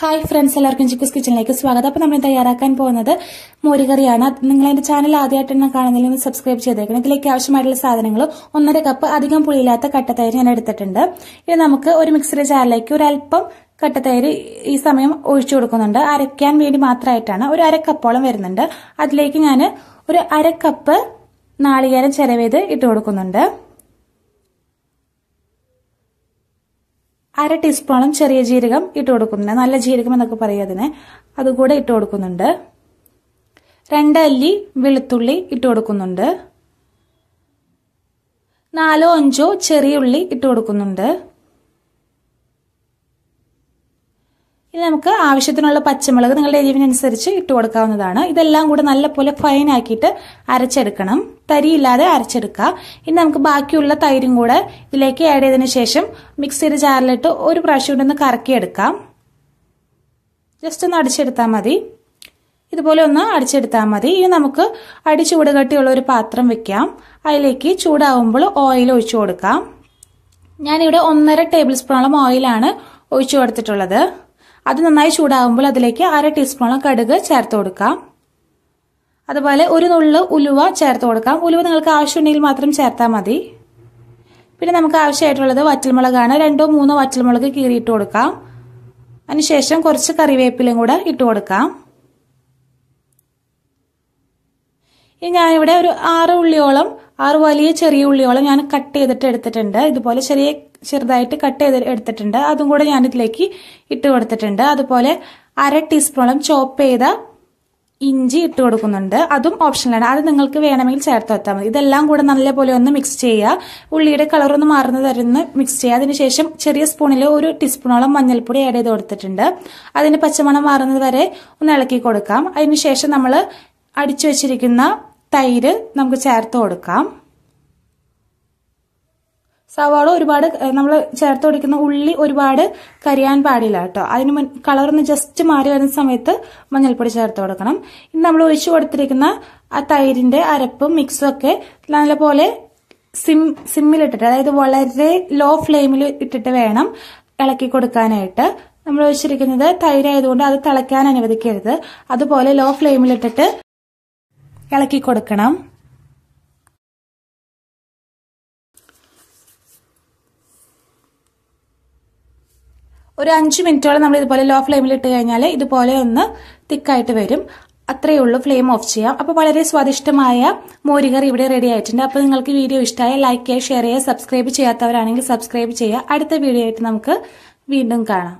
hi friends എല്ലാവർക്കും ചിക്കൂസ് കിച്ചണിലേക്ക് സ്വാഗതം അപ്പോൾ നമ്മൾ തയ്യാറാക്കാൻ പോകുന്നത് മോരുകറിയാണ് നിങ്ങൾ എന്റെ ചാനൽ ആദ്യമായിട്ടാണ് കാണുന്നതിൽ ഒന്ന് സബ്സ്ക്രൈബ് ചെയ്തേക്കണം ഇതിലേക്ക് ആവശ്യമായിട്ടുള്ള സാധനങ്ങൾ ഒന്നര കപ്പ് അധികം പുളിയില്ലാത്ത കട്ടത്തൈര് ഞാൻ എടുത്തിട്ടുണ്ട് ഇനി നമുക്ക് ഒരു മിക്സിയുടെ ചാറിലേക്ക് ഒരല്പം കട്ടത്തൈര് ഈ സമയം ഒഴിച്ചു കൊടുക്കുന്നുണ്ട് അരയ്ക്കാൻ വേണ്ടി മാത്രമായിട്ടാണ് ഒരു അരക്കപ്പോളം വരുന്നുണ്ട് അതിലേക്ക് ഞാൻ ഒരു അരക്കപ്പ് കപ്പ് നാളികേരം ചെലവേത് ഇട്ട് കൊടുക്കുന്നുണ്ട് അര ടീസ്പൂണും ചെറിയ ജീരകം ഇട്ട് കൊടുക്കുന്നുണ്ട് നല്ല ജീരകം എന്നൊക്കെ പറയുക അതിന് അതുകൂടെ ഇട്ട് കൊടുക്കുന്നുണ്ട് രണ്ട് അല്ലി വെളുത്തുള്ളി ഇട്ട് കൊടുക്കുന്നുണ്ട് നാലോ അഞ്ചോ ചെറിയ ഉള്ളി ഇട്ട് കൊടുക്കുന്നുണ്ട് ഇനി നമുക്ക് ആവശ്യത്തിനുള്ള പച്ചമുളക് നിങ്ങളുടെ എരിവിനനുസരിച്ച് ഇട്ട് കൊടുക്കാവുന്നതാണ് ഇതെല്ലാം കൂടെ നല്ലപോലെ ഫൈൻ ആക്കിയിട്ട് അരച്ചെടുക്കണം തരിയില്ലാതെ അരച്ചെടുക്കുക ഇനി നമുക്ക് ബാക്കിയുള്ള തൈരും കൂടെ ഇതിലേക്ക് ആഡ് ചെയ്തതിന് ശേഷം മിക്സിയുടെ ജാറിലിട്ട് ഒരു പ്രാവശ്യം കൊണ്ടൊന്ന് കറക്കിയെടുക്കാം ജസ്റ്റ് ഒന്ന് അടിച്ചെടുത്താൽ മതി ഇതുപോലെ ഒന്ന് അടിച്ചെടുത്താൽ മതി ഇനി നമുക്ക് അടി ചൂട് കട്ടിയുള്ള ഒരു പാത്രം വെക്കാം അതിലേക്ക് ചൂടാവുമ്പോൾ ഓയിൽ ഒഴിച്ചു കൊടുക്കാം ഞാനിവിടെ ഒന്നര ടേബിൾ സ്പൂണോളം ഓയിലാണ് ഒഴിച്ചു കൊടുത്തിട്ടുള്ളത് അത് നന്നായി ചൂടാകുമ്പോൾ അതിലേക്ക് അര ടീസ്പൂണോളം കടുക് ചേർത്ത് കൊടുക്കാം അതുപോലെ ഒരു നുള്ള് ഉലുവ ചേർത്ത് കൊടുക്കാം ഉലുവ നിങ്ങൾക്ക് ആവശ്യമുണ്ടെങ്കിൽ മാത്രം ചേർത്താൽ മതി പിന്നെ നമുക്ക് ആവശ്യമായിട്ടുള്ളത് വറ്റൽമുളകാണ് രണ്ടോ മൂന്നോ വറ്റൽമുളക് കീറിയിട്ട് കൊടുക്കാം അതിനുശേഷം കുറച്ച് കറിവേപ്പിലയും കൂടെ ഇട്ട് കൊടുക്കാം ഇനി ഞാനിവിടെ ഒരു ആറ് ഉള്ളിയോളം ആറ് വലിയ ചെറിയ ഉള്ളിയോളം ഞാൻ കട്ട് ചെയ്തിട്ട് എടുത്തിട്ടുണ്ട് ഇതുപോലെ ചെറിയ ചെറുതായിട്ട് കട്ട് ചെയ്ത് എടുത്തിട്ടുണ്ട് അതും കൂടെ ഞാനിതിലേക്ക് ഇട്ട് കൊടുത്തിട്ടുണ്ട് അതുപോലെ അര ടീസ്പൂണോളം ചോപ്പ് ചെയ്ത ഇഞ്ചി ഇട്ട് കൊടുക്കുന്നുണ്ട് അതും ഓപ്ഷനിലാണ് അത് നിങ്ങൾക്ക് വേണമെങ്കിൽ ചേർത്ത് വെത്താൽ മതി ഇതെല്ലാം കൂടെ നല്ലപോലെ ഒന്ന് മിക്സ് ചെയ്യുക ഉള്ളിയുടെ കളർ ഒന്ന് മാറുന്ന തരുന്ന മിക്സ് ചെയ്യുക അതിനുശേഷം ചെറിയ സ്പൂണിൽ ഒരു ടീസ്പൂണോളം മഞ്ഞൾപ്പൊടി ആഡ് ചെയ്ത് കൊടുത്തിട്ടുണ്ട് അതിന് പച്ചമണം മാറുന്നത് വരെ ഒന്ന് ഇളക്കി കൊടുക്കാം അതിനുശേഷം നമ്മൾ അടിച്ചു വച്ചിരിക്കുന്ന തൈര് നമുക്ക് ചേർത്ത് കൊടുക്കാം സവാള ഒരുപാട് നമ്മൾ ചേർത്ത് കൊടുക്കുന്ന ഉള്ളി ഒരുപാട് കരിയാൻ പാടില്ല കേട്ടോ അതിന് മുൻ ജസ്റ്റ് മാറി വരുന്ന സമയത്ത് മഞ്ഞൾപ്പൊടി ചേർത്ത് കൊടുക്കണം ഇനി നമ്മൾ ഒഴിച്ചു കൊടുത്തിരിക്കുന്ന ആ തൈരിന്റെ അരപ്പും മിക്സും ഒക്കെ നല്ലപോലെ സിം സിമ്മിലിട്ടിട്ട് അതായത് വളരെ ലോ ഫ്ലെയിമിൽ ഇട്ടിട്ട് വേണം ഇളക്കി കൊടുക്കാനായിട്ട് നമ്മൾ ഒഴിച്ചിരിക്കുന്നത് തൈരായതുകൊണ്ട് അത് തിളയ്ക്കാൻ അനുവദിക്കരുത് അതുപോലെ ലോ ഫ്ലെയിമിലിട്ടിട്ട് ഇളക്കി കൊടുക്കണം ഒരു അഞ്ച് മിനിറ്റോളം നമ്മൾ ഇതുപോലെ ലോ ഫ്ലെയിമിൽ ഇട്ട് കഴിഞ്ഞാൽ ഇതുപോലെ ഒന്ന് തിക്കായിട്ട് വരും അത്രയേ ഉള്ളൂ ഫ്ലെയിം ഓഫ് ചെയ്യാം അപ്പോൾ വളരെ സ്വാദിഷ്ടമായ മോരുകറി ഇവിടെ റെഡി ആയിട്ടുണ്ട് അപ്പോൾ നിങ്ങൾക്ക് വീഡിയോ ഇഷ്ടമായ ലൈക്ക് ചെയ്യുക ഷെയർ ചെയ്യുക സബ്സ്ക്രൈബ് ചെയ്യാത്തവരാണെങ്കിൽ സബ്സ്ക്രൈബ് ചെയ്യുക അടുത്ത വീഡിയോ ആയിട്ട് നമുക്ക് വീണ്ടും കാണാം